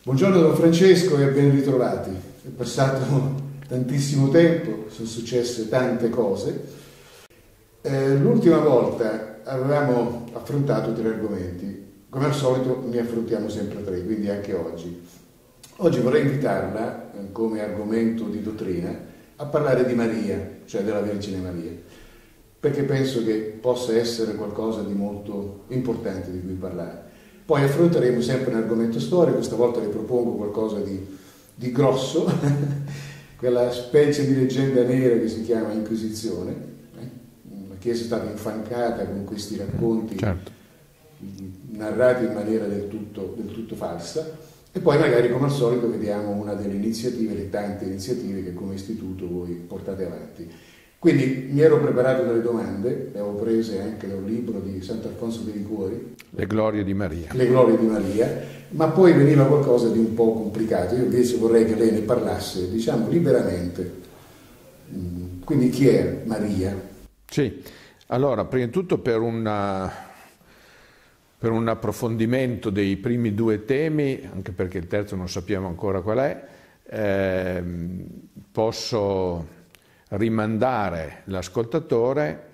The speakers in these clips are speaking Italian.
Buongiorno Don Francesco e ben ritrovati. È passato tantissimo tempo, sono successe tante cose. Eh, l'ultima volta avevamo affrontato tre argomenti. Come al solito ne affrontiamo sempre tre, quindi anche oggi. Oggi vorrei invitarla, eh, come argomento di dottrina, a parlare di Maria, cioè della Vergine Maria, perché penso che possa essere qualcosa di molto importante di cui parlare. Poi affronteremo sempre un argomento storico, stavolta vi propongo qualcosa di, di grosso, quella specie di leggenda nera che si chiama Inquisizione. La eh? Chiesa è stata infancata con questi racconti certo. narrati in maniera del tutto, del tutto falsa. E poi magari come al solito vediamo una delle iniziative, le tante iniziative che come istituto voi portate avanti. Quindi mi ero preparato delle domande, le ho prese anche da un libro di Sant'Alfonso di Liguori. Le glorie di Maria. Le glorie di Maria, ma poi veniva qualcosa di un po' complicato. Io invece vorrei che lei ne parlasse, diciamo, liberamente. Mm, quindi chi è Maria? Sì, allora, prima di tutto per, una, per un approfondimento dei primi due temi, anche perché il terzo non sappiamo ancora qual è, eh, posso rimandare l'ascoltatore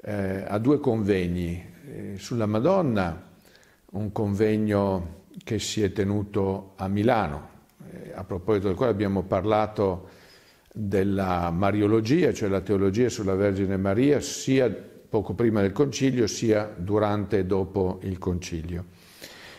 eh, a due convegni. Eh, sulla Madonna, un convegno che si è tenuto a Milano, eh, a proposito del quale abbiamo parlato della Mariologia, cioè la teologia sulla Vergine Maria, sia poco prima del concilio, sia durante e dopo il concilio.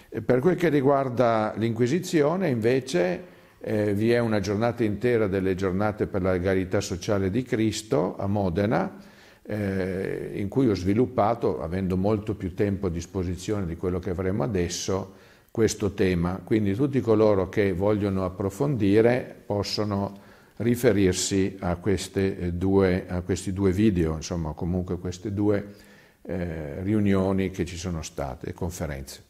Eh, per quel che riguarda l'Inquisizione, invece, eh, vi è una giornata intera delle giornate per la legalità sociale di Cristo a Modena, eh, in cui ho sviluppato, avendo molto più tempo a disposizione di quello che avremo adesso, questo tema. Quindi tutti coloro che vogliono approfondire possono riferirsi a, eh, due, a questi due video, insomma comunque queste due eh, riunioni che ci sono state, conferenze.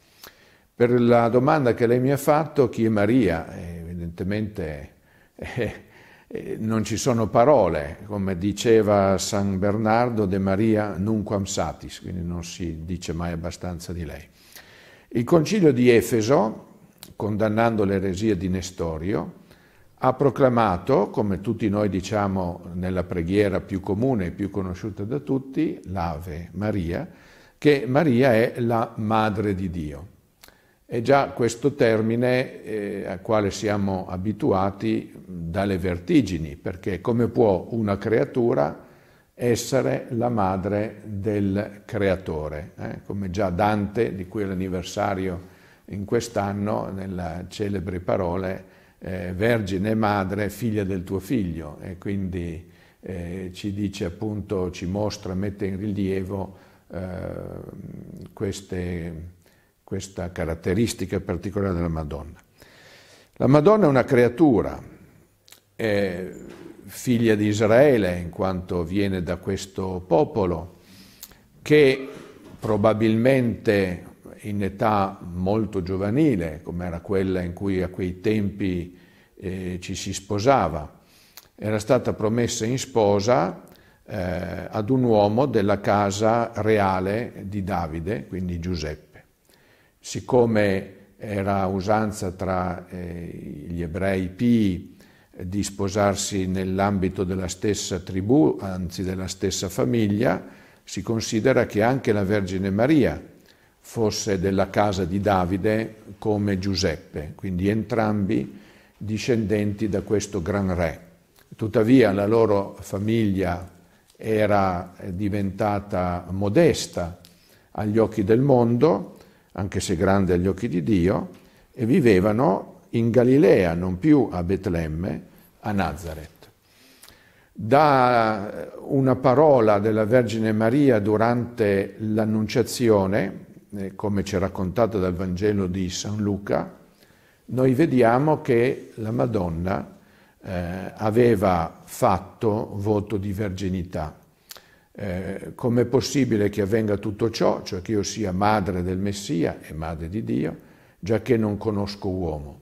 Per la domanda che lei mi ha fatto, chi è Maria? Eh, evidentemente eh, eh, non ci sono parole, come diceva San Bernardo de Maria nunquam satis, quindi non si dice mai abbastanza di lei. Il concilio di Efeso, condannando l'eresia di Nestorio, ha proclamato, come tutti noi diciamo nella preghiera più comune e più conosciuta da tutti, l'Ave Maria, che Maria è la Madre di Dio. È già questo termine eh, al quale siamo abituati dalle vertigini, perché come può una creatura essere la madre del creatore? Eh? Come già Dante, di cui è l'anniversario in quest'anno, nelle celebri parole, eh, vergine madre, figlia del tuo figlio, e quindi eh, ci dice appunto, ci mostra, mette in rilievo eh, queste questa caratteristica particolare della Madonna. La Madonna è una creatura, è figlia di Israele in quanto viene da questo popolo, che probabilmente in età molto giovanile, come era quella in cui a quei tempi eh, ci si sposava, era stata promessa in sposa eh, ad un uomo della casa reale di Davide, quindi Giuseppe siccome era usanza tra eh, gli ebrei pii eh, di sposarsi nell'ambito della stessa tribù, anzi della stessa famiglia, si considera che anche la Vergine Maria fosse della casa di Davide come Giuseppe, quindi entrambi discendenti da questo gran re. Tuttavia la loro famiglia era eh, diventata modesta agli occhi del mondo, anche se grande agli occhi di Dio, e vivevano in Galilea, non più a Betlemme, a Nazareth. Da eh, una parola della Vergine Maria durante l'Annunciazione, eh, come ci è raccontata dal Vangelo di San Luca, noi vediamo che la Madonna eh, aveva fatto voto di verginità. Eh, com'è possibile che avvenga tutto ciò, cioè che io sia madre del Messia e madre di Dio, giacché non conosco uomo?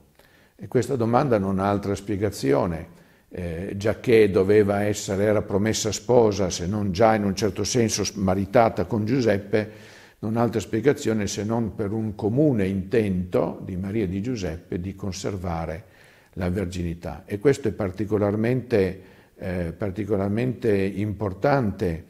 E questa domanda non ha altra spiegazione, eh, giacché doveva essere, era promessa sposa, se non già in un certo senso maritata con Giuseppe, non ha altra spiegazione se non per un comune intento di Maria e di Giuseppe di conservare la verginità. E questo è particolarmente eh, particolarmente importante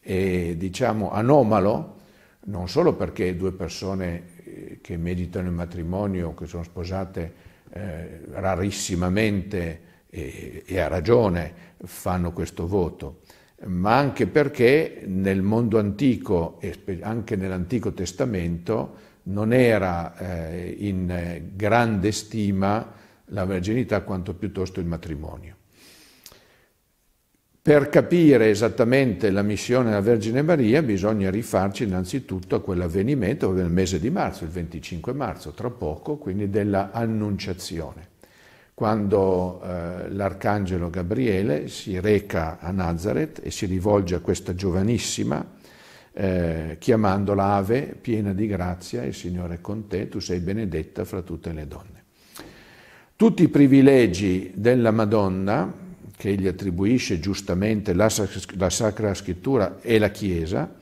e diciamo anomalo, non solo perché due persone eh, che meditano il matrimonio, che sono sposate eh, rarissimamente e, e, a ragione fanno questo voto, ma anche perché nel mondo antico e anche nell'Antico Testamento non era eh, in grande stima la verginità quanto piuttosto il matrimonio. Per capire esattamente la missione della Vergine Maria bisogna rifarci innanzitutto a quell'avvenimento del mese di marzo, il 25 marzo, tra poco, quindi dell'annunciazione, quando eh, l'arcangelo Gabriele si reca a Nazareth e si rivolge a questa giovanissima eh, chiamandola Ave, piena di grazia, il Signore è con te, tu sei benedetta fra tutte le donne. Tutti i privilegi della Madonna che gli attribuisce giustamente la, la Sacra Scrittura e la Chiesa,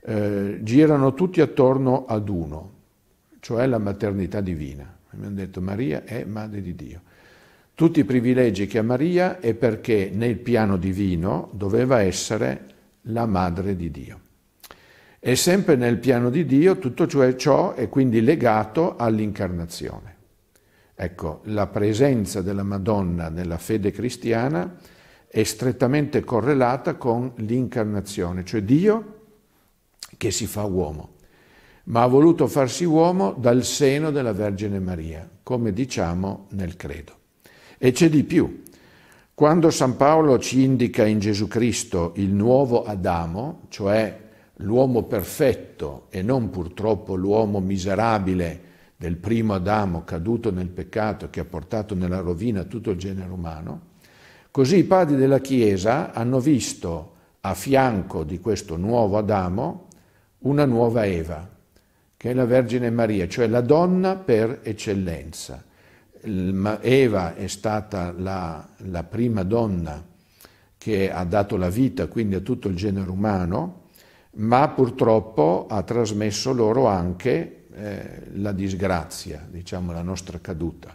eh, girano tutti attorno ad uno, cioè la maternità divina. Abbiamo detto Maria è madre di Dio. Tutti i privilegi che ha Maria è perché nel piano divino doveva essere la madre di Dio. E sempre nel piano di Dio tutto ciò è quindi legato all'incarnazione. Ecco, la presenza della Madonna nella fede cristiana è strettamente correlata con l'incarnazione, cioè Dio che si fa uomo, ma ha voluto farsi uomo dal seno della Vergine Maria, come diciamo nel credo. E c'è di più. Quando San Paolo ci indica in Gesù Cristo il nuovo Adamo, cioè l'uomo perfetto e non purtroppo l'uomo miserabile, del primo Adamo caduto nel peccato che ha portato nella rovina tutto il genere umano, così i padri della Chiesa hanno visto a fianco di questo nuovo Adamo una nuova Eva, che è la Vergine Maria, cioè la donna per eccellenza. Eva è stata la, la prima donna che ha dato la vita quindi a tutto il genere umano, ma purtroppo ha trasmesso loro anche eh, la disgrazia, diciamo la nostra caduta.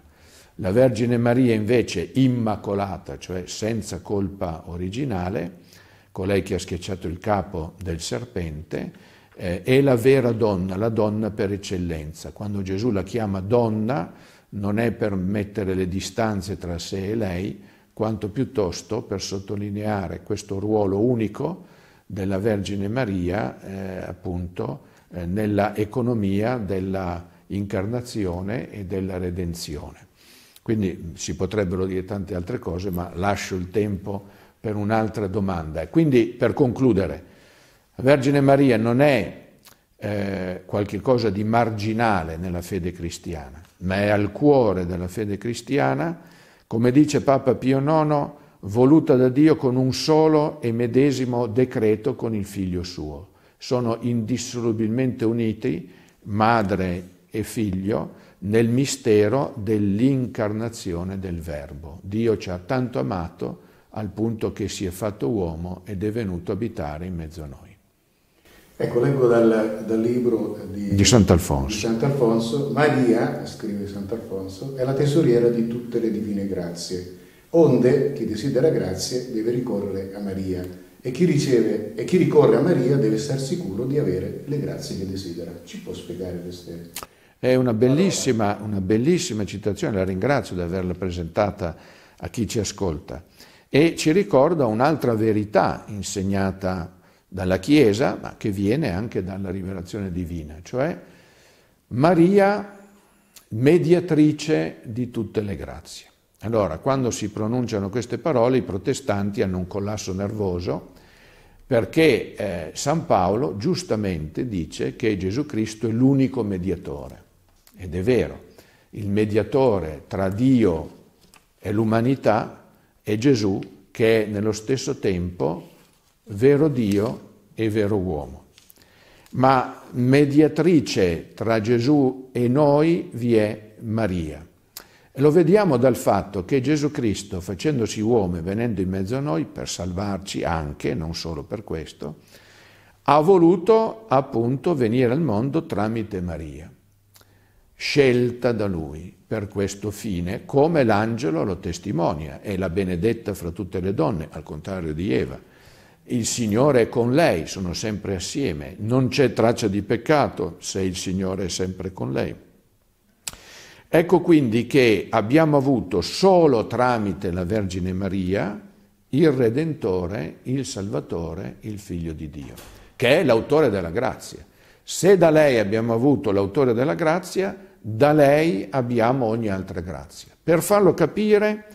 La Vergine Maria invece immacolata, cioè senza colpa originale, colei che ha schiacciato il capo del serpente, eh, è la vera donna, la donna per eccellenza. Quando Gesù la chiama donna non è per mettere le distanze tra sé e lei, quanto piuttosto per sottolineare questo ruolo unico della Vergine Maria, eh, appunto, eh, nella economia della incarnazione e della redenzione. Quindi si potrebbero dire tante altre cose, ma lascio il tempo per un'altra domanda. quindi, per concludere, la Vergine Maria non è eh, qualcosa di marginale nella fede cristiana, ma è al cuore della fede cristiana, come dice Papa Pio IX, voluta da Dio con un solo e medesimo decreto con il Figlio suo sono indissolubilmente uniti, madre e figlio, nel mistero dell'incarnazione del Verbo. Dio ci ha tanto amato al punto che si è fatto uomo ed è venuto a abitare in mezzo a noi. Ecco, leggo dal, dal libro di, di Sant'Alfonso. di Sant'Alfonso. Maria, scrive Sant'Alfonso, è la tesoriera di tutte le divine grazie, onde chi desidera grazie deve ricorrere a Maria e chi riceve e chi ricorre a Maria deve star sicuro di avere le grazie che desidera. Ci può spiegare questa? È una bellissima, una bellissima citazione, la ringrazio di averla presentata a chi ci ascolta. E ci ricorda un'altra verità insegnata dalla Chiesa, ma che viene anche dalla rivelazione divina, cioè Maria mediatrice di tutte le grazie. Allora, quando si pronunciano queste parole, i protestanti hanno un collasso nervoso perché eh, San Paolo giustamente dice che Gesù Cristo è l'unico mediatore. Ed è vero, il mediatore tra Dio e l'umanità è Gesù che è nello stesso tempo vero Dio e vero uomo. Ma mediatrice tra Gesù e noi vi è Maria. E lo vediamo dal fatto che Gesù Cristo, facendosi uomo e venendo in mezzo a noi, per salvarci anche, non solo per questo, ha voluto appunto venire al mondo tramite Maria, scelta da lui per questo fine, come l'angelo lo testimonia, è la benedetta fra tutte le donne, al contrario di Eva. Il Signore è con lei, sono sempre assieme, non c'è traccia di peccato se il Signore è sempre con lei. Ecco quindi che abbiamo avuto solo tramite la Vergine Maria il Redentore, il Salvatore, il Figlio di Dio, che è l'autore della grazia. Se da lei abbiamo avuto l'autore della grazia, da lei abbiamo ogni altra grazia. Per farlo capire,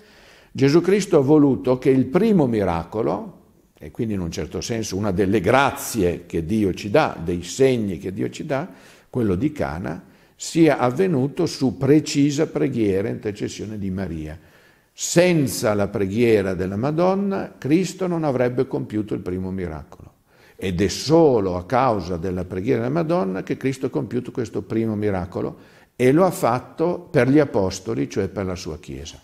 Gesù Cristo ha voluto che il primo miracolo, e quindi in un certo senso una delle grazie che Dio ci dà, dei segni che Dio ci dà, quello di Cana, sia avvenuto su precisa preghiera e intercessione di Maria. Senza la preghiera della Madonna, Cristo non avrebbe compiuto il primo miracolo. Ed è solo a causa della preghiera della Madonna che Cristo ha compiuto questo primo miracolo e lo ha fatto per gli apostoli, cioè per la sua Chiesa.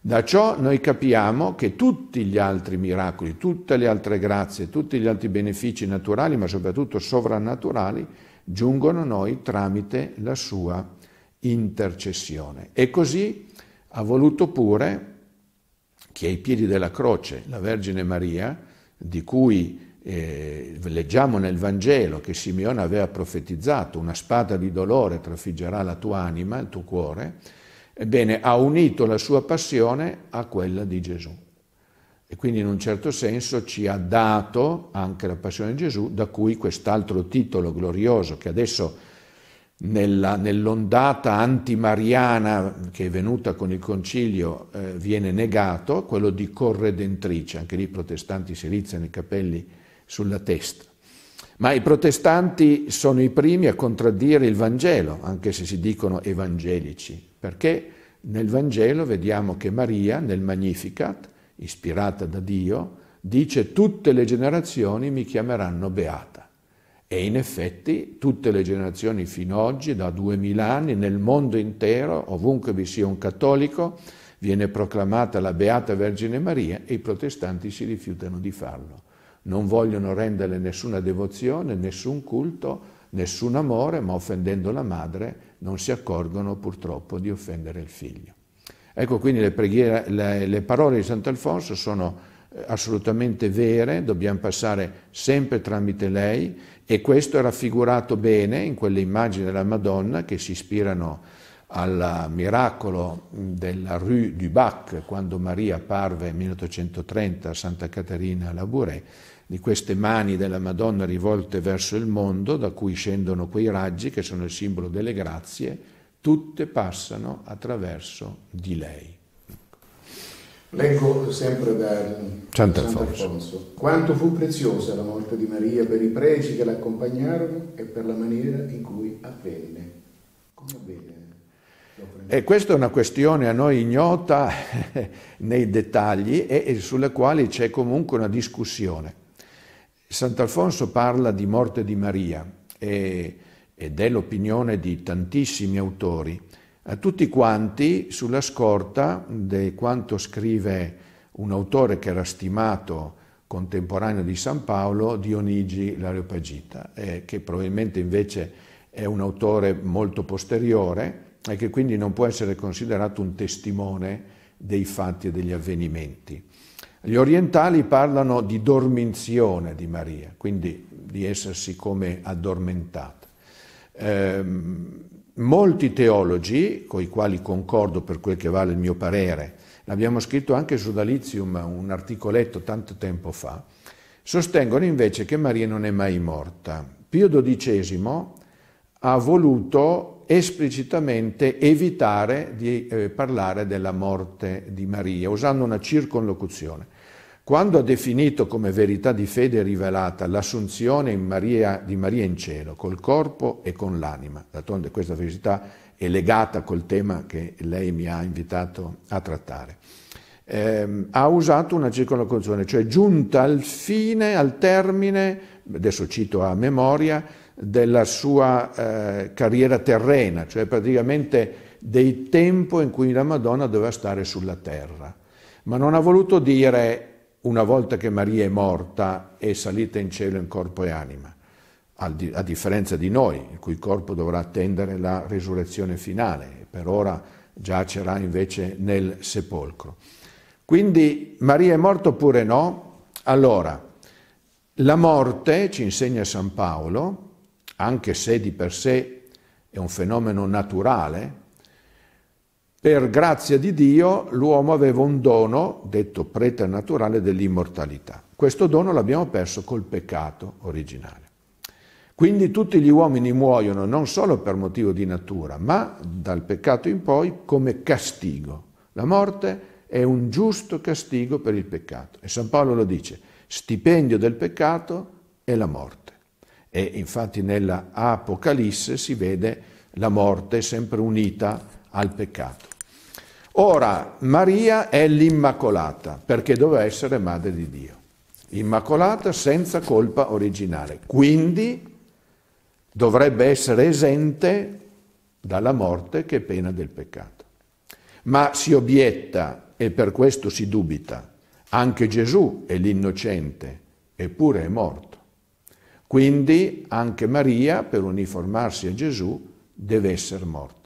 Da ciò noi capiamo che tutti gli altri miracoli, tutte le altre grazie, tutti gli altri benefici naturali, ma soprattutto sovrannaturali, giungono a noi tramite la sua intercessione. E così ha voluto pure che ai piedi della croce la Vergine Maria, di cui eh, leggiamo nel Vangelo che Simeone aveva profetizzato, una spada di dolore trafiggerà la tua anima, il tuo cuore, ebbene ha unito la sua passione a quella di Gesù. E quindi in un certo senso ci ha dato anche la passione di Gesù, da cui quest'altro titolo glorioso che adesso nella, nell'ondata antimariana che è venuta con il concilio eh, viene negato, quello di corredentrice, anche lì i protestanti si rizzano i capelli sulla testa. Ma i protestanti sono i primi a contraddire il Vangelo, anche se si dicono evangelici, perché nel Vangelo vediamo che Maria, nel Magnificat, ispirata da Dio, dice tutte le generazioni mi chiameranno beata. E in effetti tutte le generazioni fino ad oggi, da duemila anni, nel mondo intero, ovunque vi sia un cattolico, viene proclamata la Beata Vergine Maria e i protestanti si rifiutano di farlo. Non vogliono rendere nessuna devozione, nessun culto, nessun amore, ma offendendo la madre non si accorgono purtroppo di offendere il figlio. Ecco quindi le, preghiere, le, le parole di Sant'Alfonso sono eh, assolutamente vere, dobbiamo passare sempre tramite lei e questo è raffigurato bene in quelle immagini della Madonna che si ispirano al miracolo della Rue du Bac quando Maria apparve nel 1830 a Santa Caterina Labouré, di queste mani della Madonna rivolte verso il mondo da cui scendono quei raggi che sono il simbolo delle grazie tutte passano attraverso di lei. Leggo sempre da Sant'Alfonso. Quanto fu preziosa la morte di Maria per i preci che l'accompagnarono e per la maniera in cui avvenne. Come avvenne? E questa è una questione a noi ignota nei dettagli e sulla quale c'è comunque una discussione. Sant'Alfonso parla di morte di Maria e ed è l'opinione di tantissimi autori, a tutti quanti sulla scorta di quanto scrive un autore che era stimato contemporaneo di San Paolo, Dionigi l'Areopagita, eh, che probabilmente invece è un autore molto posteriore e che quindi non può essere considerato un testimone dei fatti e degli avvenimenti. Gli orientali parlano di dormizione di Maria, quindi di essersi come addormentata. Eh, molti teologi, con i quali concordo per quel che vale il mio parere, l'abbiamo scritto anche su Dalizium un articoletto tanto tempo fa, sostengono invece che Maria non è mai morta. Pio XII ha voluto esplicitamente evitare di eh, parlare della morte di Maria, usando una circonlocuzione. Quando ha definito come verità di fede rivelata l'assunzione Maria, di Maria in cielo, col corpo e con l'anima, d'altronde questa verità è legata col tema che lei mi ha invitato a trattare, eh, ha usato una circonlocuzione, cioè giunta al fine, al termine, adesso cito a memoria, della sua eh, carriera terrena, cioè praticamente dei tempo in cui la Madonna doveva stare sulla terra ma non ha voluto dire una volta che Maria è morta è salita in cielo in corpo e anima, a differenza di noi, il cui corpo dovrà attendere la risurrezione finale, per ora giacerà invece nel sepolcro. Quindi Maria è morta oppure no? Allora, la morte, ci insegna San Paolo, anche se di per sé è un fenomeno naturale, per grazia di Dio l'uomo aveva un dono, detto preternaturale, dell'immortalità. Questo dono l'abbiamo perso col peccato originale. Quindi tutti gli uomini muoiono non solo per motivo di natura, ma dal peccato in poi come castigo. La morte è un giusto castigo per il peccato. E San Paolo lo dice, stipendio del peccato è la morte. E infatti nella Apocalisse si vede la morte sempre unita al peccato. Ora Maria è l'Immacolata perché doveva essere madre di Dio. Immacolata senza colpa originale. Quindi dovrebbe essere esente dalla morte che è pena del peccato. Ma si obietta e per questo si dubita. Anche Gesù è l'innocente, eppure è morto. Quindi anche Maria, per uniformarsi a Gesù, deve essere morta.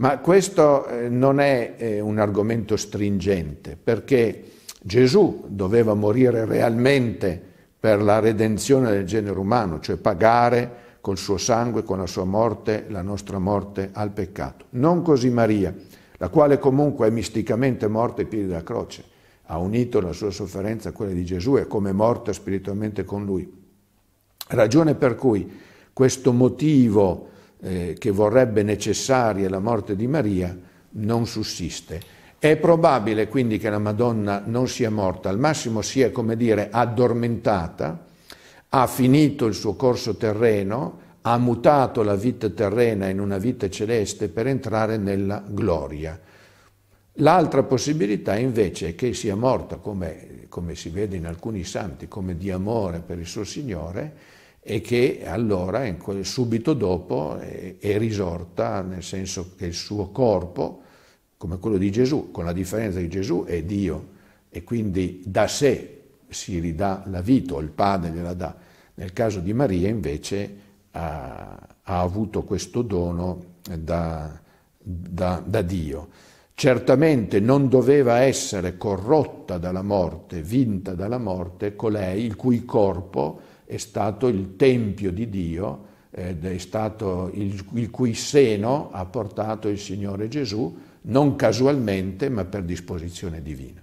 Ma questo eh, non è eh, un argomento stringente, perché Gesù doveva morire realmente per la redenzione del genere umano, cioè pagare col suo sangue, con la sua morte, la nostra morte al peccato. Non così Maria, la quale comunque è misticamente morta ai piedi della croce, ha unito la sua sofferenza a quella di Gesù e come morta spiritualmente con lui. Ragione per cui questo motivo eh, che vorrebbe necessaria la morte di Maria non sussiste. È probabile quindi che la Madonna non sia morta, al massimo sia, come dire, addormentata, ha finito il suo corso terreno, ha mutato la vita terrena in una vita celeste per entrare nella gloria. L'altra possibilità invece è che sia morta, come, come si vede in alcuni santi, come di amore per il suo Signore, e che allora subito dopo è risorta nel senso che il suo corpo, come quello di Gesù, con la differenza che di Gesù è Dio e quindi da sé si ridà la vita, o il Padre gliela dà. Nel caso di Maria invece ha, ha avuto questo dono da, da, da Dio. Certamente non doveva essere corrotta dalla morte, vinta dalla morte, colei il cui corpo è stato il Tempio di Dio ed è stato il, il cui seno ha portato il Signore Gesù, non casualmente ma per disposizione divina.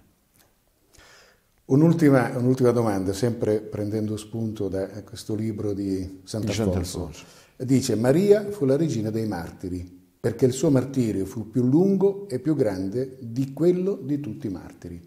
Un'ultima, un'ultima, domanda, sempre prendendo spunto da questo libro di Sant'Alfonso. Dice, Maria fu la regina dei martiri, perché il suo martirio fu più lungo e più grande di quello di tutti i martiri.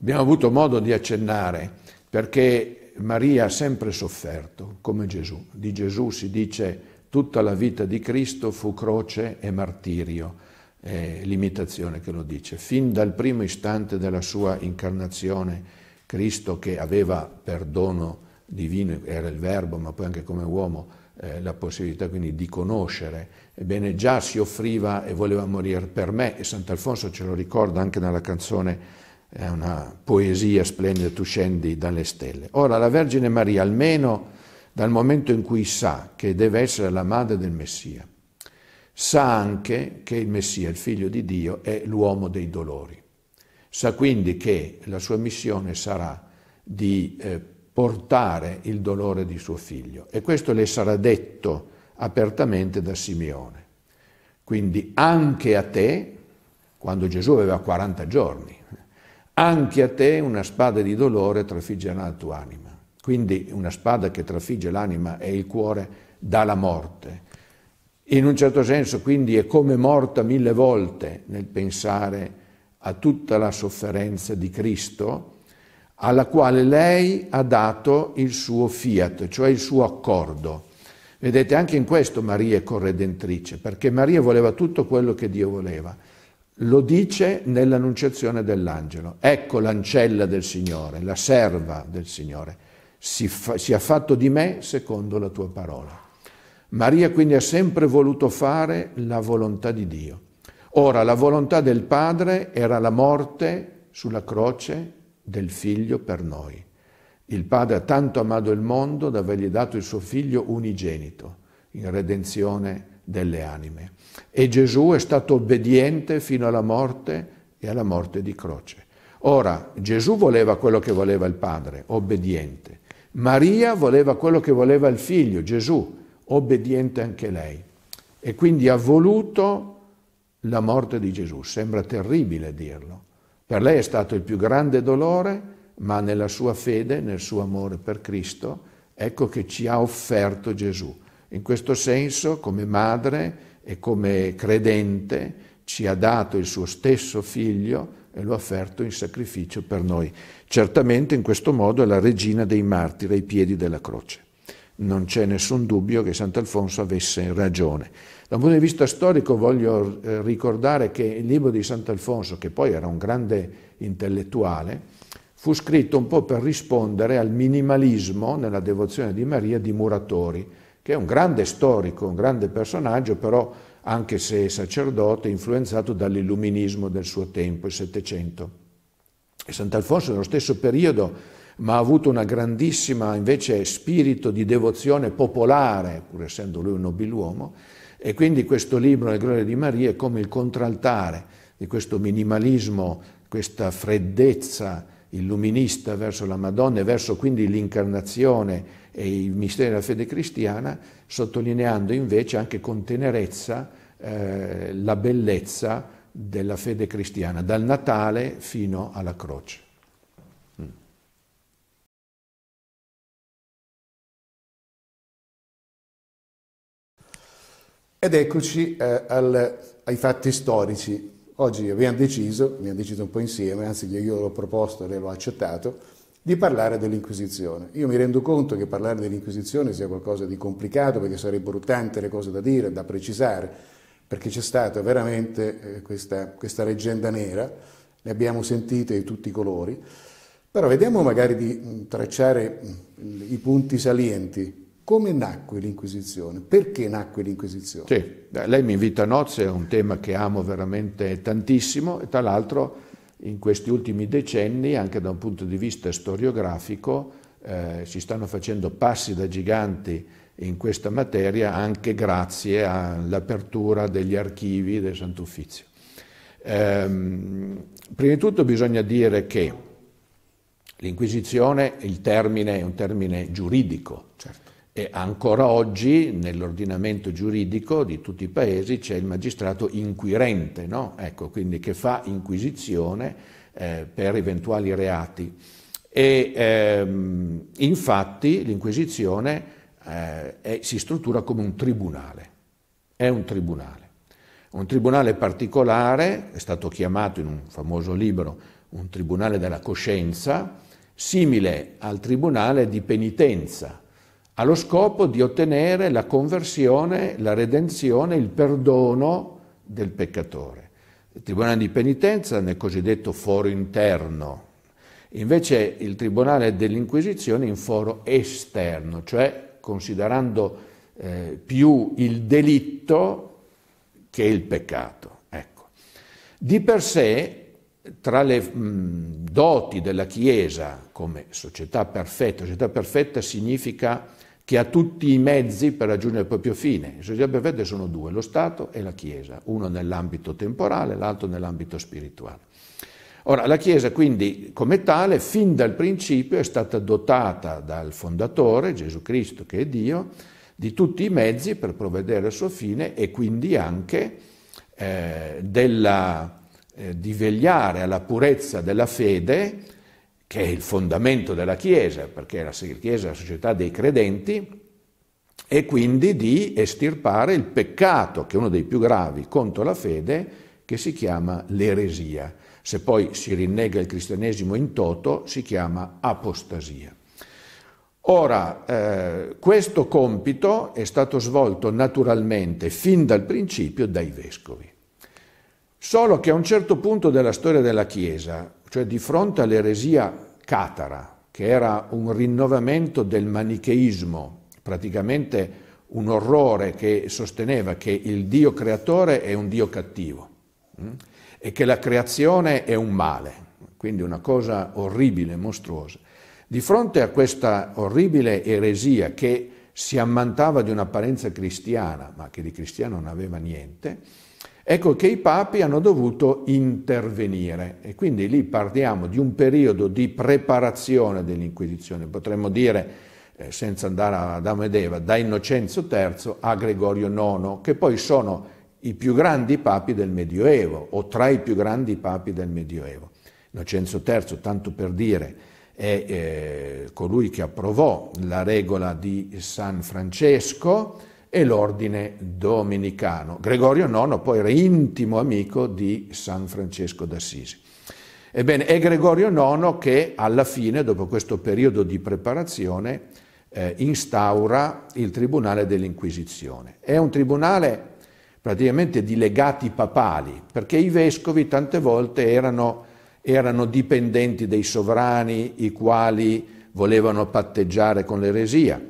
Abbiamo avuto modo di accennare, perché Maria ha sempre sofferto come Gesù. Di Gesù si dice tutta la vita di Cristo fu croce e martirio, eh, l'imitazione che lo dice. Fin dal primo istante della sua incarnazione, Cristo che aveva perdono divino, era il verbo, ma poi anche come uomo eh, la possibilità quindi di conoscere, ebbene già si offriva e voleva morire per me e Sant'Alfonso ce lo ricorda anche nella canzone è una poesia splendida, tu scendi dalle stelle. Ora la Vergine Maria, almeno dal momento in cui sa che deve essere la madre del Messia, sa anche che il Messia, il figlio di Dio, è l'uomo dei dolori. Sa quindi che la sua missione sarà di eh, portare il dolore di suo figlio e questo le sarà detto apertamente da Simeone. Quindi anche a te, quando Gesù aveva 40 giorni, anche a te una spada di dolore trafiggerà la tua anima. Quindi una spada che trafigge l'anima e il cuore dalla morte. In un certo senso quindi è come morta mille volte nel pensare a tutta la sofferenza di Cristo, alla quale lei ha dato il suo fiat, cioè il suo accordo. Vedete, anche in questo Maria è corredentrice, perché Maria voleva tutto quello che Dio voleva lo dice nell'annunciazione dell'angelo. Ecco l'ancella del Signore, la serva del Signore. Si fa, sia fatto di me secondo la tua parola. Maria quindi ha sempre voluto fare la volontà di Dio. Ora, la volontà del Padre era la morte sulla croce del Figlio per noi. Il Padre ha tanto amato il mondo da avergli dato il suo Figlio unigenito in redenzione delle anime. E Gesù è stato obbediente fino alla morte e alla morte di croce. Ora, Gesù voleva quello che voleva il Padre, obbediente. Maria voleva quello che voleva il figlio, Gesù, obbediente anche lei. E quindi ha voluto la morte di Gesù. Sembra terribile dirlo. Per lei è stato il più grande dolore, ma nella sua fede, nel suo amore per Cristo, ecco che ci ha offerto Gesù. In questo senso, come madre, e come credente ci ha dato il suo stesso figlio e lo ha offerto in sacrificio per noi. Certamente in questo modo è la regina dei martiri ai piedi della croce. Non c'è nessun dubbio che Sant'Alfonso avesse ragione. Da un punto di vista storico voglio eh, ricordare che il libro di Sant'Alfonso, che poi era un grande intellettuale, fu scritto un po' per rispondere al minimalismo nella devozione di Maria di Muratori, che è un grande storico, un grande personaggio, però anche se sacerdote, influenzato dall'illuminismo del suo tempo, il Settecento. Sant'Alfonso nello stesso periodo ma ha avuto una grandissima invece spirito di devozione popolare, pur essendo lui un nobiluomo, e quindi questo libro, Le Gloria di Maria, è come il contraltare di questo minimalismo, questa freddezza illuminista verso la Madonna e verso quindi l'incarnazione e il mistero della Fede Cristiana, sottolineando invece anche con tenerezza eh, la bellezza della fede cristiana, dal Natale fino alla croce. Mm. Ed eccoci eh, al, ai fatti storici. Oggi abbiamo deciso, abbiamo deciso un po' insieme, anzi io l'ho proposto e lei l'ho accettato, di parlare dell'Inquisizione. Io mi rendo conto che parlare dell'Inquisizione sia qualcosa di complicato perché sarebbero tante le cose da dire, da precisare, perché c'è stata veramente eh, questa, questa leggenda nera, ne abbiamo sentite di tutti i colori, però vediamo magari di mm, tracciare mm, i punti salienti come nacque l'Inquisizione? Perché nacque l'Inquisizione? Sì, lei mi invita a nozze, è un tema che amo veramente tantissimo e tra l'altro in questi ultimi decenni, anche da un punto di vista storiografico, eh, si stanno facendo passi da giganti in questa materia anche grazie all'apertura degli archivi del Sant'Uffizio. Ehm, prima di tutto bisogna dire che l'Inquisizione, il termine è un termine giuridico, certo. E ancora oggi nell'ordinamento giuridico di tutti i paesi c'è il magistrato inquirente, no? ecco, quindi che fa inquisizione eh, per eventuali reati. E, ehm, infatti l'inquisizione eh, è, si struttura come un tribunale, è un tribunale. Un tribunale particolare, è stato chiamato in un famoso libro un tribunale della coscienza, simile al tribunale di penitenza allo scopo di ottenere la conversione, la redenzione, il perdono del peccatore. Il tribunale di penitenza nel cosiddetto foro interno, invece il tribunale dell'Inquisizione in foro esterno, cioè considerando eh, più il delitto che il peccato. Ecco. Di per sé tra le doti della Chiesa come società perfetta, società perfetta significa che ha tutti i mezzi per raggiungere il proprio fine. Le società perfette sono due, lo Stato e la Chiesa, uno nell'ambito temporale, l'altro nell'ambito spirituale. Ora, la Chiesa quindi come tale, fin dal principio, è stata dotata dal fondatore, Gesù Cristo che è Dio, di tutti i mezzi per provvedere al suo fine e quindi anche eh, della eh, di vegliare alla purezza della fede, che è il fondamento della Chiesa, perché la Chiesa è la società dei credenti, e quindi di estirpare il peccato, che è uno dei più gravi contro la fede, che si chiama l'eresia. Se poi si rinnega il cristianesimo in toto, si chiama apostasia. Ora, eh, questo compito è stato svolto naturalmente fin dal principio dai vescovi. Solo che a un certo punto della storia della Chiesa, cioè di fronte all'eresia catara, che era un rinnovamento del manicheismo, praticamente un orrore che sosteneva che il Dio creatore è un Dio cattivo mm, e che la creazione è un male, quindi una cosa orribile, mostruosa. Di fronte a questa orribile eresia che si ammantava di un'apparenza cristiana, ma che di cristiano non aveva niente, Ecco che i papi hanno dovuto intervenire e quindi lì parliamo di un periodo di preparazione dell'Inquisizione, potremmo dire, eh, senza andare ad Amedeva, da Innocenzo III a Gregorio IX, che poi sono i più grandi papi del Medioevo o tra i più grandi papi del Medioevo. Innocenzo III, tanto per dire, è eh, colui che approvò la regola di San Francesco, e l'ordine dominicano. Gregorio IX poi era intimo amico di San Francesco d'Assisi. Ebbene, è Gregorio IX che alla fine, dopo questo periodo di preparazione, eh, instaura il Tribunale dell'Inquisizione. È un tribunale praticamente di legati papali, perché i vescovi tante volte erano, erano dipendenti dei sovrani, i quali volevano patteggiare con l'eresia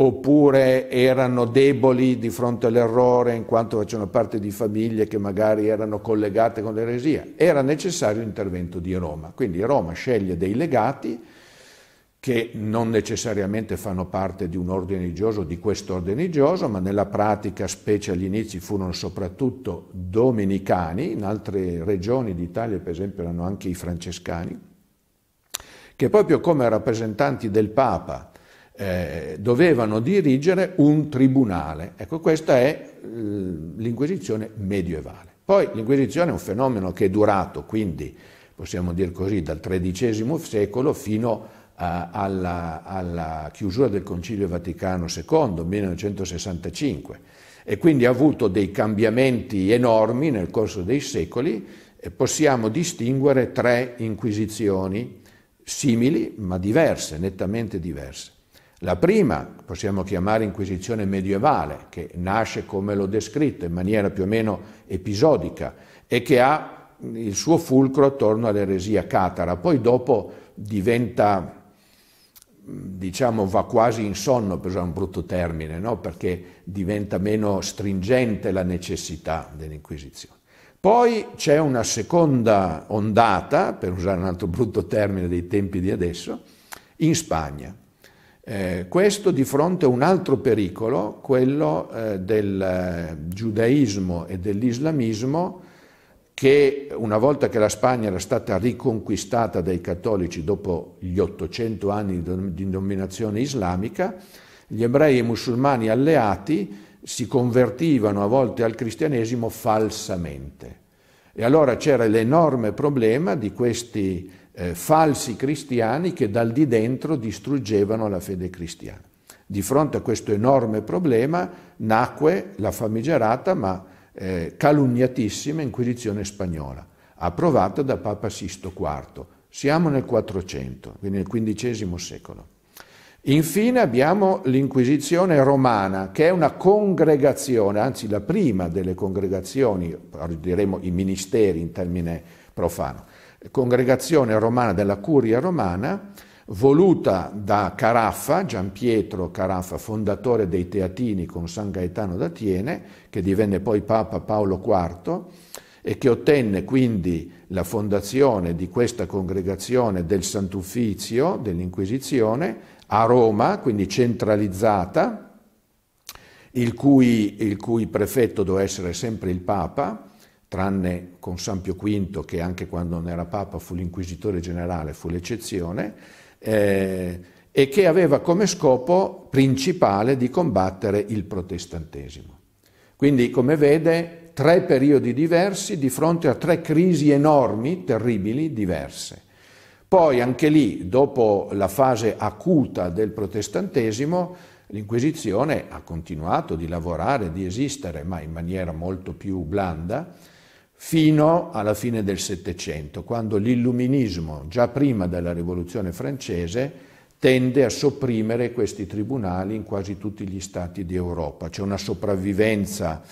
oppure erano deboli di fronte all'errore in quanto facevano parte di famiglie che magari erano collegate con l'eresia. Era necessario l'intervento di Roma. Quindi Roma sceglie dei legati che non necessariamente fanno parte di un ordine religioso, di questo ordine religioso, ma nella pratica, specie agli inizi, furono soprattutto domenicani, in altre regioni d'Italia per esempio erano anche i francescani, che proprio come rappresentanti del Papa eh, dovevano dirigere un tribunale. Ecco, questa è eh, l'inquisizione medievale. Poi l'inquisizione è un fenomeno che è durato, quindi possiamo dire così, dal XIII secolo fino eh, alla, alla chiusura del Concilio Vaticano II, 1965 e quindi ha avuto dei cambiamenti enormi nel corso dei secoli e possiamo distinguere tre inquisizioni simili ma diverse, nettamente diverse. La prima possiamo chiamare Inquisizione medievale, che nasce come l'ho descritto in maniera più o meno episodica e che ha il suo fulcro attorno all'eresia catara, poi dopo diventa diciamo va quasi in sonno, per usare un brutto termine, no? perché diventa meno stringente la necessità dell'Inquisizione. Poi c'è una seconda ondata, per usare un altro brutto termine dei tempi di adesso, in Spagna. Eh, questo di fronte a un altro pericolo, quello eh, del eh, giudaismo e dell'islamismo, che una volta che la Spagna era stata riconquistata dai cattolici dopo gli 800 anni di dominazione islamica, gli ebrei e i musulmani alleati si convertivano a volte al cristianesimo falsamente. E allora c'era l'enorme problema di questi eh, falsi cristiani che dal di dentro distruggevano la fede cristiana. Di fronte a questo enorme problema nacque la famigerata ma eh, calunniatissima Inquisizione spagnola, approvata da Papa Sisto IV. Siamo nel 400, quindi nel XV secolo. Infine abbiamo l'Inquisizione romana, che è una congregazione, anzi la prima delle congregazioni, diremo i ministeri in termine profano, congregazione romana della Curia romana, voluta da Caraffa, Gian Pietro Caraffa, fondatore dei Teatini con San Gaetano d'Atiene, che divenne poi Papa Paolo IV e che ottenne quindi la fondazione di questa congregazione del Sant'Uffizio dell'Inquisizione a Roma, quindi centralizzata, il cui, il cui prefetto doveva essere sempre il Papa, tranne con San Pio V che anche quando non era Papa fu l'inquisitore generale, fu l'eccezione, eh, e che aveva come scopo principale di combattere il protestantesimo. Quindi, come vede, tre periodi diversi di fronte a tre crisi enormi, terribili, diverse. Poi anche lì, dopo la fase acuta del protestantesimo, l'Inquisizione ha continuato di lavorare, di esistere, ma in maniera molto più blanda, fino alla fine del Settecento, quando l'illuminismo, già prima della Rivoluzione francese, tende a sopprimere questi tribunali in quasi tutti gli stati d'Europa. C'è una sopravvivenza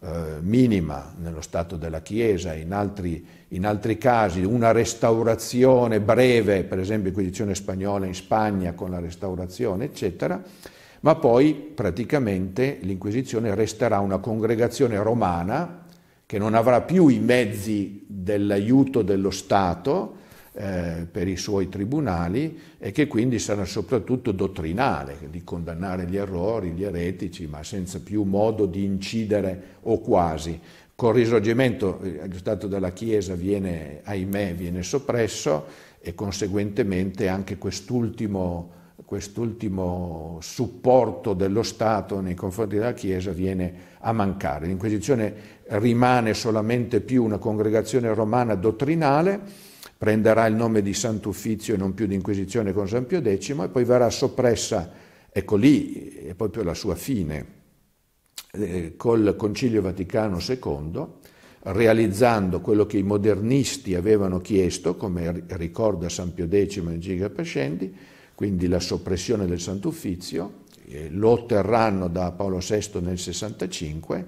eh, minima nello Stato della Chiesa, in altri, in altri, casi una restaurazione breve, per esempio l'inquisizione spagnola in Spagna con la restaurazione, eccetera, ma poi praticamente l'Inquisizione resterà una congregazione romana che non avrà più i mezzi dell'aiuto dello Stato eh, per i suoi tribunali e che quindi sarà soprattutto dottrinale, di condannare gli errori, gli eretici, ma senza più modo di incidere o quasi. Col risorgimento eh, lo Stato della Chiesa viene, ahimè, viene soppresso e conseguentemente anche quest'ultimo quest'ultimo supporto dello Stato nei confronti della Chiesa viene a mancare. L'Inquisizione rimane solamente più una congregazione romana dottrinale, prenderà il nome di Sant'Uffizio e non più di Inquisizione con San Pio X e poi verrà soppressa, ecco lì è proprio la sua fine, eh, col Concilio Vaticano II, realizzando quello che i modernisti avevano chiesto, come ricorda San Pio X in Giga Pascendi, quindi la soppressione del Sant'Uffizio, eh, lo otterranno da Paolo VI nel 65,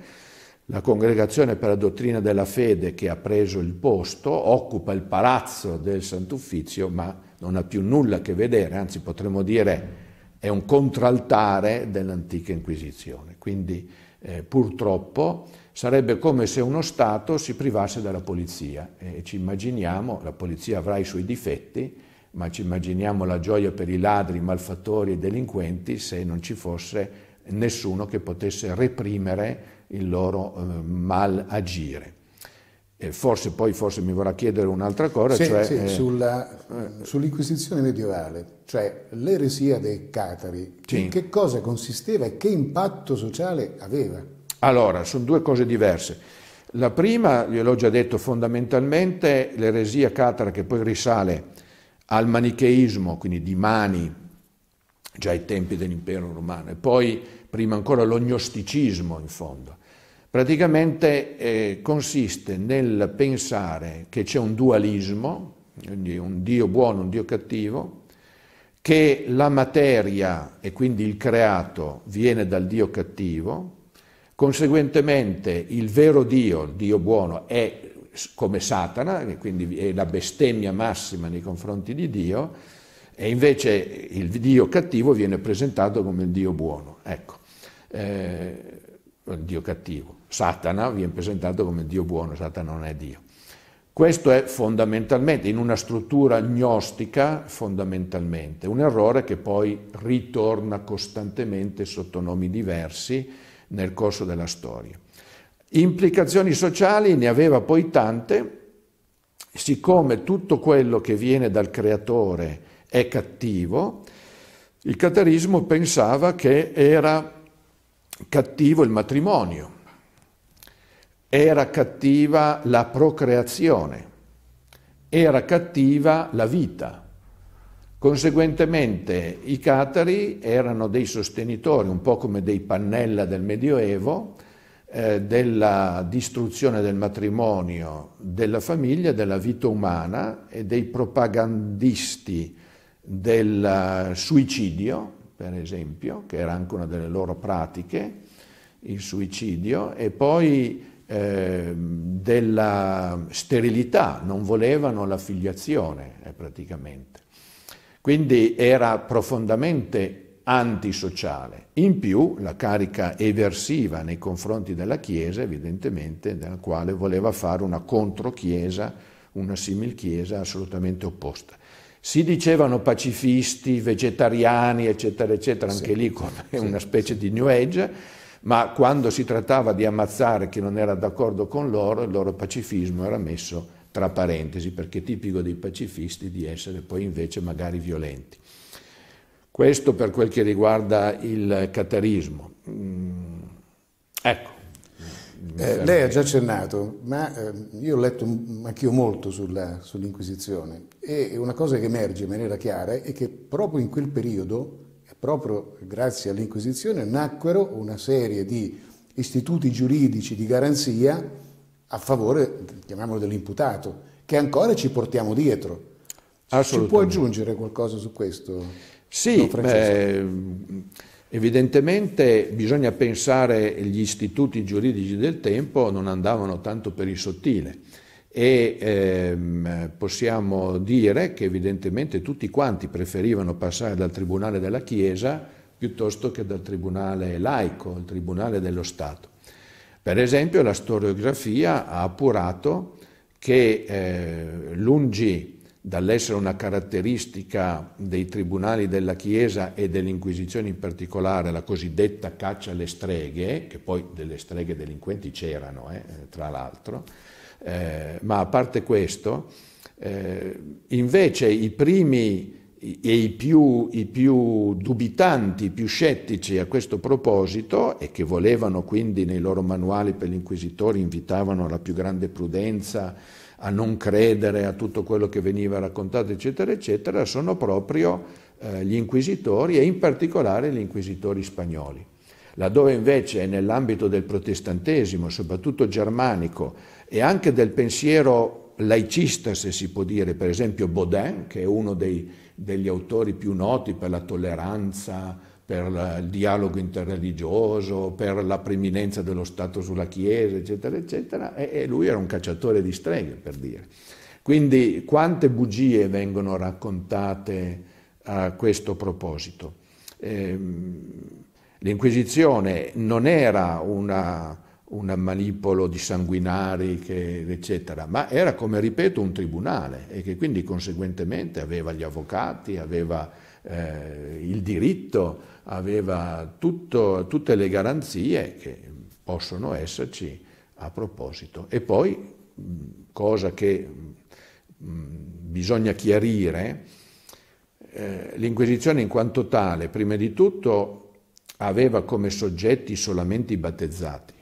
la Congregazione per la Dottrina della Fede che ha preso il posto occupa il palazzo del Sant'Uffizio ma non ha più nulla a che vedere, anzi potremmo dire è un contraltare dell'antica Inquisizione. Quindi eh, purtroppo sarebbe come se uno Stato si privasse della polizia e ci immaginiamo la polizia avrà i suoi difetti, ma ci immaginiamo la gioia per i ladri, malfattori e delinquenti se non ci fosse nessuno che potesse reprimere il loro eh, mal agire. E forse poi forse mi vorrà chiedere un'altra cosa. Sì, cioè, sì, eh, sulla, eh, sull'Inquisizione medievale, cioè l'eresia dei Catari, sì. in che cosa consisteva e che impatto sociale aveva? Allora, sono due cose diverse. La prima, gliel'ho già detto fondamentalmente, l'eresia catara che poi risale al manicheismo, quindi di Mani, già ai tempi dell'impero romano, e poi prima ancora l'ognosticismo in fondo. Praticamente eh, consiste nel pensare che c'è un dualismo, quindi un Dio buono, un Dio cattivo, che la materia e quindi il creato viene dal Dio cattivo, conseguentemente il vero Dio, il Dio buono, è come Satana, che quindi è la bestemmia massima nei confronti di Dio, e invece il Dio cattivo viene presentato come il Dio buono, ecco, eh, il Dio cattivo. Satana viene presentato come il Dio buono, Satana non è Dio. Questo è fondamentalmente, in una struttura gnostica, fondamentalmente, un errore che poi ritorna costantemente sotto nomi diversi nel corso della storia. Implicazioni sociali ne aveva poi tante, siccome tutto quello che viene dal creatore è cattivo, il catarismo pensava che era cattivo il matrimonio, era cattiva la procreazione, era cattiva la vita. Conseguentemente i catari erano dei sostenitori, un po' come dei pannella del Medioevo, eh, della distruzione del matrimonio, della famiglia, della vita umana e dei propagandisti del eh, suicidio, per esempio, che era anche una delle loro pratiche, il suicidio, e poi eh, della sterilità, non volevano la filiazione eh, praticamente. Quindi era profondamente antisociale. In più la carica eversiva nei confronti della Chiesa, evidentemente, della quale voleva fare una controchiesa, una similchiesa assolutamente opposta. Si dicevano pacifisti, vegetariani, eccetera, eccetera, anche sì, lì come sì, una specie sì. di New Age, ma quando si trattava di ammazzare chi non era d'accordo con loro, il loro pacifismo era messo tra parentesi, perché è tipico dei pacifisti di essere poi invece magari violenti. Questo per quel che riguarda il catarismo. Mm. Ecco. Eh, lei ha già accennato, ma eh, io ho letto anch'io molto sull'Inquisizione e una cosa che emerge in maniera chiara è che proprio in quel periodo, proprio grazie all'Inquisizione, nacquero una serie di istituti giuridici di garanzia a favore, chiamiamolo, dell'imputato, che ancora ci portiamo dietro. Ci può aggiungere qualcosa su questo? Sì, beh, evidentemente bisogna pensare che gli istituti giuridici del tempo non andavano tanto per il sottile e ehm, possiamo dire che evidentemente tutti quanti preferivano passare dal Tribunale della Chiesa piuttosto che dal Tribunale laico, il Tribunale dello Stato. Per esempio la storiografia ha appurato che eh, lungi dall'essere una caratteristica dei tribunali della Chiesa e dell'Inquisizione in particolare, la cosiddetta caccia alle streghe, che poi delle streghe delinquenti c'erano, eh, tra l'altro, eh, ma a parte questo, eh, invece i primi e i più, i più, dubitanti, i più scettici a questo proposito e che volevano quindi nei loro manuali per gli inquisitori invitavano alla più grande prudenza, a non credere a tutto quello che veniva raccontato, eccetera, eccetera, sono proprio eh, gli inquisitori e in particolare gli inquisitori spagnoli. Laddove invece nell'ambito del protestantesimo, soprattutto germanico, e anche del pensiero laicista, se si può dire, per esempio Baudin, che è uno dei, degli autori più noti per la tolleranza, per la, il dialogo interreligioso, per la preminenza dello Stato sulla Chiesa, eccetera, eccetera, e, e lui era un cacciatore di streghe, per dire. Quindi quante bugie vengono raccontate a questo proposito? Eh, L'Inquisizione non era una, un manipolo di sanguinari, che, eccetera, ma era, come ripeto, un tribunale e che quindi conseguentemente aveva gli avvocati, aveva eh, il diritto aveva tutto, tutte le garanzie che possono esserci a proposito. E poi, cosa che bisogna chiarire, eh, l'Inquisizione in quanto tale, prima di tutto, aveva come soggetti solamente i battezzati.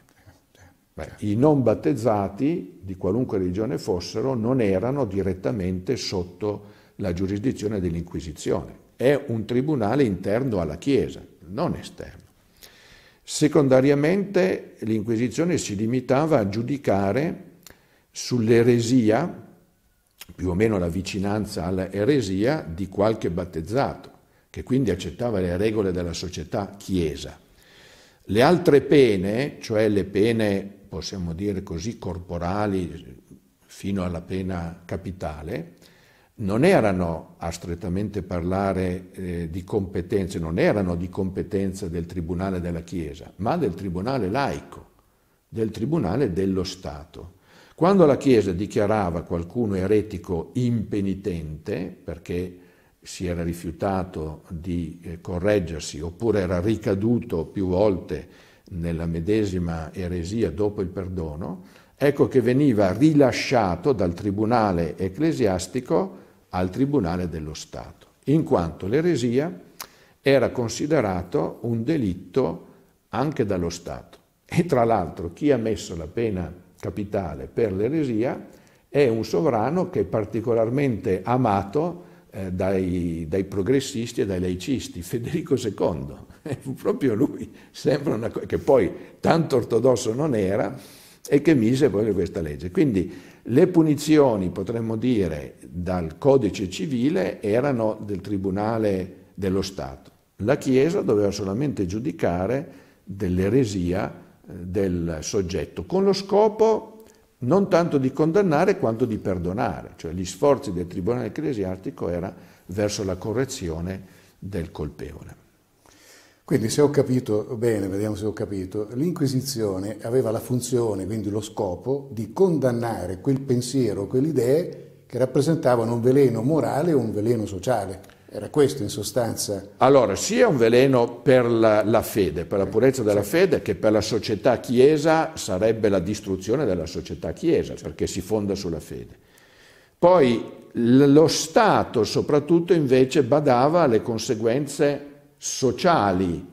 Beh, certo. I non battezzati, di qualunque religione fossero, non erano direttamente sotto la giurisdizione dell'Inquisizione è un tribunale interno alla Chiesa, non esterno. Secondariamente l'Inquisizione si limitava a giudicare sull'eresia, più o meno la vicinanza all'eresia, di qualche battezzato, che quindi accettava le regole della società Chiesa. Le altre pene, cioè le pene, possiamo dire così, corporali fino alla pena capitale, non erano a strettamente parlare eh, di competenze, non erano di competenza del Tribunale della Chiesa, ma del Tribunale laico, del Tribunale dello Stato. Quando la Chiesa dichiarava qualcuno eretico impenitente perché si era rifiutato di eh, correggersi oppure era ricaduto più volte nella medesima eresia dopo il perdono, ecco che veniva rilasciato dal tribunale ecclesiastico al Tribunale dello Stato, in quanto l'eresia era considerato un delitto anche dallo Stato. E tra l'altro chi ha messo la pena capitale per l'eresia è un sovrano che è particolarmente amato eh, dai, dai, progressisti e dai laicisti, Federico II, proprio lui, sembra una cosa che poi tanto ortodosso non era, e che mise poi questa legge. Quindi le punizioni, potremmo dire, dal codice civile erano del Tribunale dello Stato. La Chiesa doveva solamente giudicare dell'eresia eh, del soggetto, con lo scopo non tanto di condannare quanto di perdonare, cioè gli sforzi del Tribunale ecclesiastico erano verso la correzione del colpevole. Quindi se ho capito bene, vediamo se ho capito, l'Inquisizione aveva la funzione, quindi lo scopo, di condannare quel pensiero, quelle idee che rappresentavano un veleno morale o un veleno sociale. Era questo in sostanza? Allora, sia un veleno per la, la fede, per la eh, purezza della certo. fede, che per la società chiesa sarebbe la distruzione della società chiesa, certo. perché si fonda sulla fede. Poi lo Stato soprattutto invece badava alle conseguenze sociali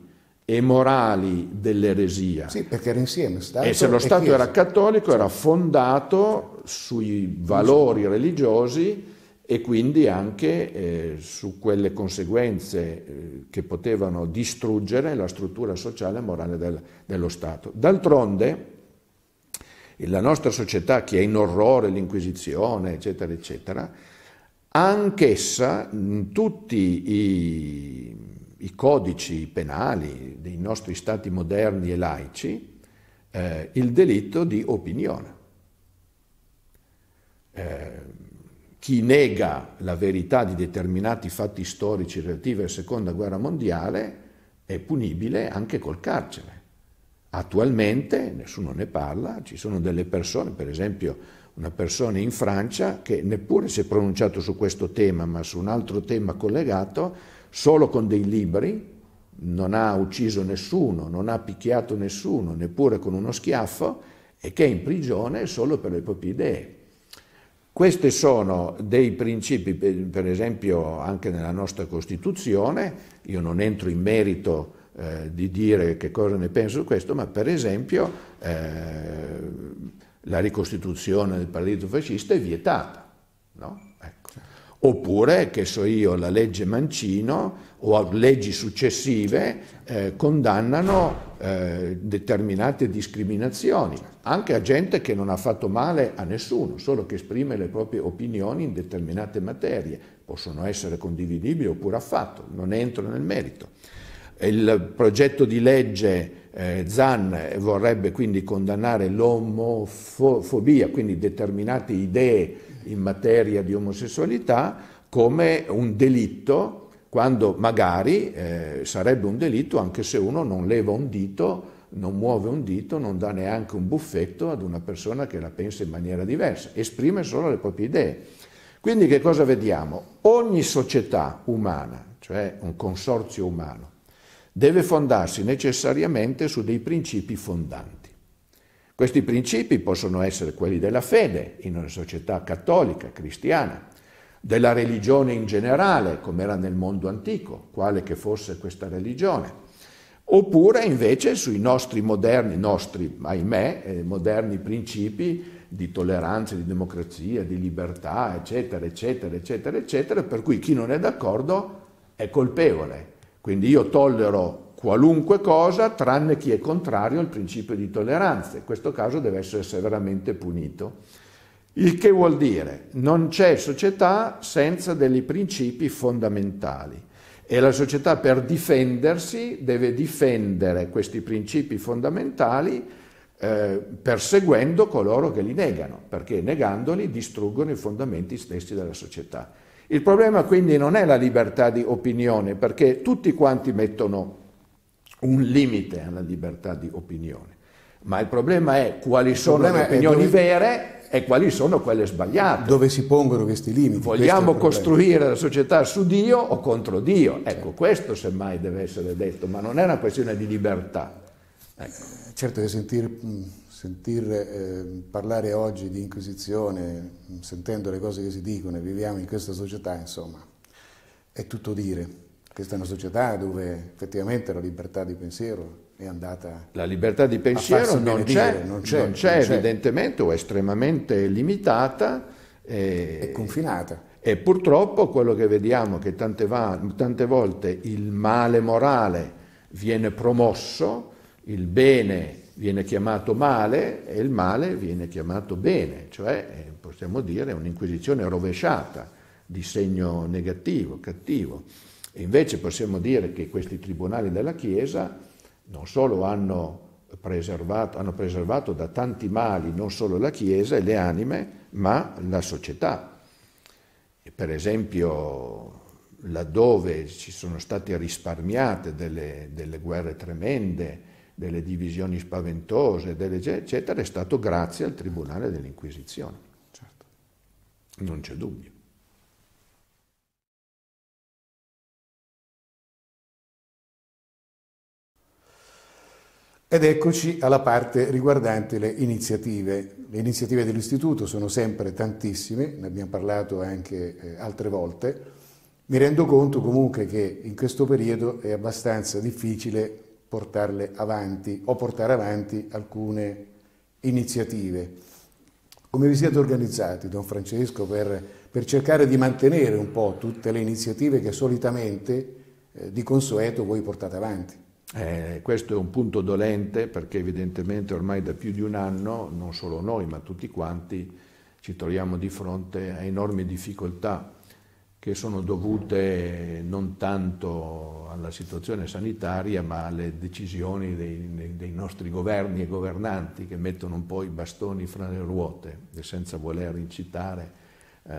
e morali dell'eresia. Sì, perché era insieme Stato E se lo Stato era cattolico era fondato sui valori religiosi e quindi anche eh, su quelle conseguenze eh, che potevano distruggere la struttura sociale e morale del, dello Stato. D'altronde la nostra società che è in orrore, l'Inquisizione, eccetera, eccetera, anch'essa in tutti i i codici penali dei nostri stati moderni e laici eh, il delitto di opinione. Eh, chi nega la verità di determinati fatti storici relativi alla seconda guerra mondiale è punibile anche col carcere. Attualmente nessuno ne parla, ci sono delle persone, per esempio una persona in Francia che neppure si è pronunciato su questo tema, ma su un altro tema collegato, solo con dei libri, non ha ucciso nessuno, non ha picchiato nessuno, neppure con uno schiaffo, e che è in prigione solo per le proprie idee. Questi sono dei principi, per esempio anche nella nostra Costituzione, io non entro in merito eh, di dire che cosa ne penso di questo, ma per esempio eh, la ricostituzione del partito fascista è vietata, no? Oppure, che so io, la legge Mancino o leggi successive eh, condannano eh, determinate discriminazioni, anche a gente che non ha fatto male a nessuno, solo che esprime le proprie opinioni in determinate materie, possono essere condividibili oppure affatto, non entro nel merito. Il progetto di legge eh, Zan vorrebbe quindi condannare l'omofobia, quindi determinate idee in materia di omosessualità come un delitto quando magari eh, sarebbe un delitto anche se uno non leva un dito, non muove un dito, non dà neanche un buffetto ad una persona che la pensa in maniera diversa, esprime solo le proprie idee. Quindi che cosa vediamo? Ogni società umana, cioè un consorzio umano, deve fondarsi necessariamente su dei principi fondanti. Questi principi possono essere quelli della fede in una società cattolica, cristiana, della religione in generale, come era nel mondo antico, quale che fosse questa religione, oppure invece sui nostri moderni, nostri, ahimè, eh, moderni principi di tolleranza, di democrazia, di libertà, eccetera, eccetera, eccetera, eccetera, per cui chi non è d'accordo è colpevole. Quindi io tollero qualunque cosa tranne chi è contrario al principio di tolleranza. In questo caso deve essere severamente punito. Il che vuol dire non c'è società senza dei principi fondamentali e la società per difendersi deve difendere questi principi fondamentali eh, perseguendo coloro che li negano, perché negandoli distruggono i fondamenti stessi della società. Il problema quindi non è la libertà di opinione, perché tutti quanti mettono un limite alla libertà di opinione. Ma il problema è quali sono le opinioni dove... vere e quali sono quelle sbagliate. Dove si pongono questi limiti? Vogliamo costruire la società su Dio o contro Dio? Ecco, questo semmai deve essere detto, ma non è una questione di libertà. Ecco. Eh, certo che sentir, sentir eh, parlare oggi di Inquisizione, sentendo le cose che si dicono e viviamo in questa società, insomma, è tutto dire. Questa è una società dove effettivamente la libertà di pensiero è andata. La libertà di pensiero non c'è, non c'è, non c'è evidentemente o è estremamente limitata. E, è confinata. E purtroppo quello che vediamo è che tante, va, tante volte il male morale viene promosso, il bene viene chiamato male e il male viene chiamato bene, cioè eh, possiamo dire un'inquisizione rovesciata di segno negativo, cattivo. E invece possiamo dire che questi tribunali della Chiesa non solo hanno preservato, hanno preservato da tanti mali non solo la Chiesa e le anime, ma la società. E per esempio laddove ci sono state risparmiate delle, delle guerre tremende, delle divisioni spaventose, delle, eccetera, è stato grazie al Tribunale dell'Inquisizione. Certo. Non c'è dubbio. Ed eccoci alla parte riguardante le iniziative. Le iniziative dell'Istituto sono sempre tantissime, ne abbiamo parlato anche eh, altre volte. Mi rendo conto comunque che in questo periodo è abbastanza difficile portarle avanti o portare avanti alcune iniziative. Come vi siete organizzati, Don Francesco, per, per cercare di mantenere un po' tutte le iniziative che solitamente eh, di consueto voi portate avanti? Eh, questo è un punto dolente perché evidentemente ormai da più di un anno, non solo noi ma tutti quanti, ci troviamo di fronte a enormi difficoltà che sono dovute non tanto alla situazione sanitaria ma alle decisioni dei, dei nostri governi e governanti che mettono un po' i bastoni fra le ruote senza voler incitare eh,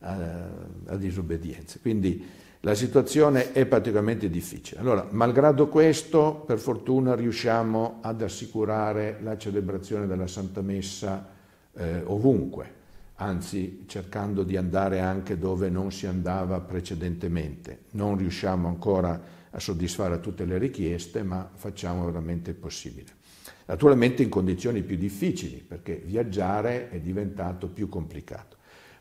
a, a disobbedienze. Quindi, la situazione è particolarmente difficile. Allora, malgrado questo, per fortuna riusciamo ad assicurare la celebrazione della Santa Messa eh, ovunque, anzi cercando di andare anche dove non si andava precedentemente. Non riusciamo ancora a soddisfare tutte le richieste, ma facciamo veramente il possibile. Naturalmente in condizioni più difficili, perché viaggiare è diventato più complicato.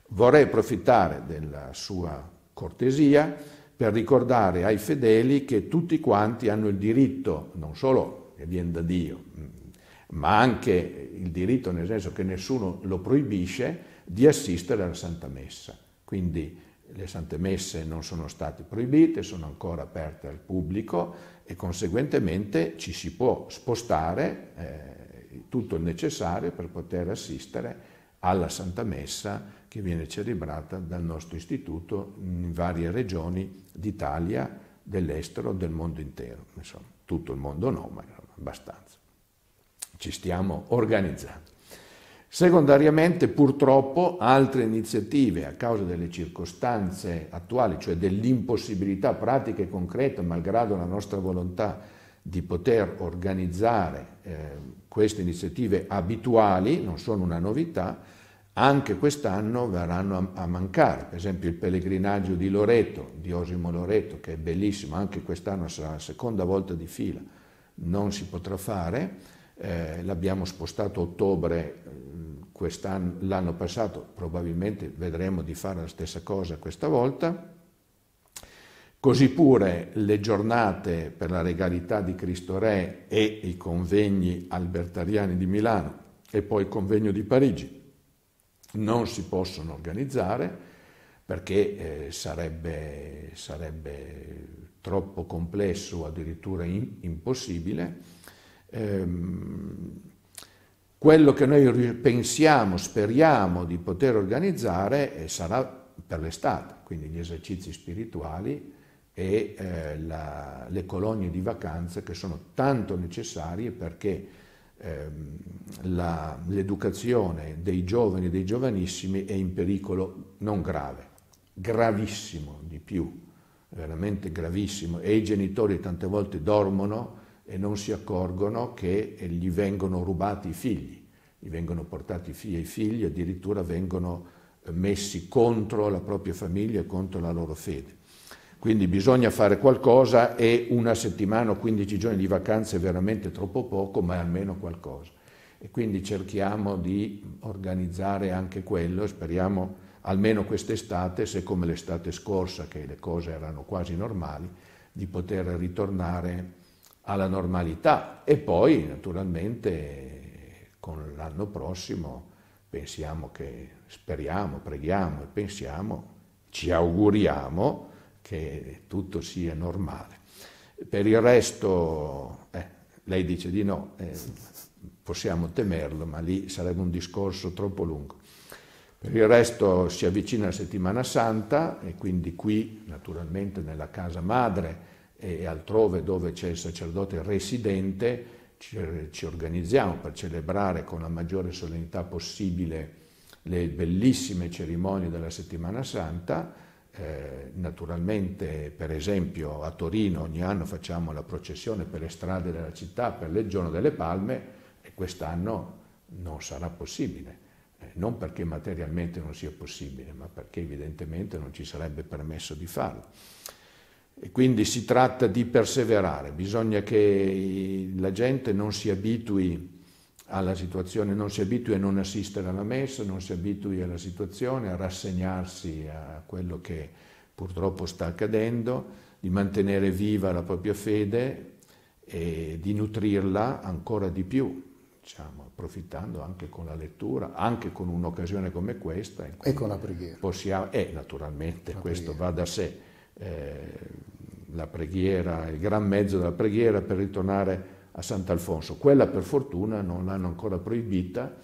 Vorrei approfittare della sua cortesia per ricordare ai fedeli che tutti quanti hanno il diritto, non solo che viene da Dio, mm, ma anche il diritto nel senso che nessuno lo proibisce, di assistere alla Santa Messa. Quindi le Sante Messe non sono state proibite, sono ancora aperte al pubblico e conseguentemente ci si può spostare eh, tutto il necessario per poter assistere alla Santa Messa che viene celebrata dal nostro istituto in varie regioni d'Italia, dell'estero, del mondo intero. Insomma, tutto il mondo no, ma abbastanza. Ci stiamo organizzando. Secondariamente, purtroppo, altre iniziative a causa delle circostanze attuali, cioè dell'impossibilità pratica e concreta, malgrado la nostra volontà di poter organizzare eh, queste iniziative abituali, non sono una novità, anche quest'anno verranno a, mancare, per esempio il pellegrinaggio di Loreto, di Osimo Loreto, che è bellissimo, anche quest'anno sarà la seconda volta di fila, non si potrà fare, eh, l'abbiamo spostato a ottobre mm, l'anno passato, probabilmente vedremo di fare la stessa cosa questa volta, così pure le giornate per la regalità di Cristo Re e i convegni albertariani di Milano e poi il convegno di Parigi non si possono organizzare perché eh, sarebbe, sarebbe, troppo complesso o addirittura in, impossibile. Ehm, quello che noi pensiamo, speriamo di poter organizzare eh, sarà per l'estate, quindi gli esercizi spirituali e eh, la, le colonie di vacanze che sono tanto necessarie perché Ehm, la, l'educazione dei giovani e dei giovanissimi è in pericolo non grave, gravissimo di più, veramente gravissimo, e i genitori tante volte dormono e non si accorgono che eh, gli vengono rubati i figli, gli vengono portati via i figli, addirittura vengono eh, messi contro la propria famiglia e contro la loro fede. Quindi bisogna fare qualcosa e una settimana o 15 giorni di vacanze è veramente troppo poco, ma è almeno qualcosa. E quindi cerchiamo di organizzare anche quello e speriamo almeno quest'estate, se come l'estate scorsa, che le cose erano quasi normali, di poter ritornare alla normalità. E poi naturalmente con l'anno prossimo pensiamo che, speriamo, preghiamo e pensiamo, ci auguriamo che tutto sia normale. Per il resto, eh, lei dice di no, eh, possiamo temerlo, ma lì sarebbe un discorso troppo lungo. Per il resto si avvicina la settimana santa e quindi qui, naturalmente nella casa madre e altrove dove c'è il sacerdote residente, ci, ci organizziamo per celebrare con la maggiore solennità possibile le bellissime cerimonie della settimana santa eh, naturalmente, per esempio, a Torino ogni anno facciamo la processione per le strade della città per il giorno delle palme e quest'anno non sarà possibile. Eh, non perché materialmente non sia possibile, ma perché evidentemente non ci sarebbe permesso di farlo. E quindi si tratta di perseverare, bisogna che la gente non si abitui alla situazione, non si abitui a non assistere alla messa, non si abitui alla situazione, a rassegnarsi a quello che purtroppo sta accadendo, di mantenere viva la propria fede e di nutrirla ancora di più, diciamo, approfittando anche con la lettura, anche con un'occasione come questa. E con la preghiera. Possiamo, e eh, naturalmente, la questo preghiera. va da sé, eh, la preghiera, il gran mezzo della preghiera per ritornare a a Sant'Alfonso. Quella per fortuna non l'hanno ancora proibita,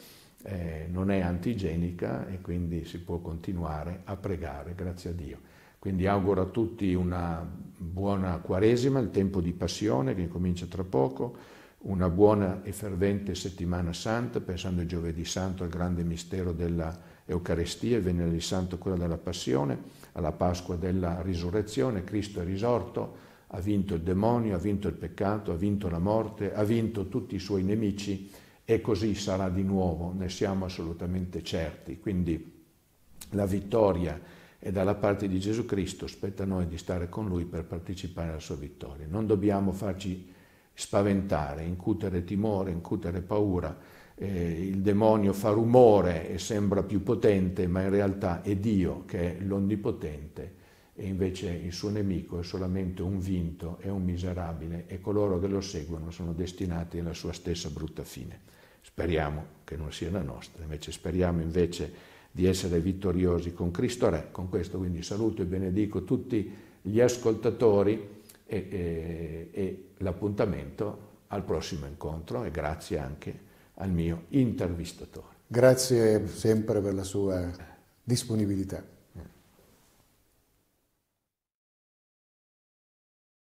eh, non è antigenica e quindi si può continuare a pregare, grazie a Dio. Quindi auguro a tutti una buona Quaresima, il tempo di passione che comincia tra poco, una buona e fervente settimana santa, pensando al giovedì santo, al grande mistero dell'Eucarestia, il venerdì santo quella della passione, alla Pasqua della risurrezione, Cristo è risorto ha vinto il demonio, ha vinto il peccato, ha vinto la morte, ha vinto tutti i suoi nemici e così sarà di nuovo, ne siamo assolutamente certi. Quindi la vittoria è dalla parte di Gesù Cristo, spetta a noi di stare con Lui per partecipare alla sua vittoria. Non dobbiamo farci spaventare, incutere timore, incutere paura. Eh, il demonio fa rumore e sembra più potente, ma in realtà è Dio che è l'onnipotente e invece il suo nemico è solamente un vinto e un miserabile e coloro che lo seguono sono destinati alla sua stessa brutta fine. Speriamo che non sia la nostra, invece speriamo invece di essere vittoriosi con Cristo Re. Con questo quindi saluto e benedico tutti gli ascoltatori e, e, e l'appuntamento al prossimo incontro e grazie anche al mio intervistatore. Grazie sempre per la sua disponibilità.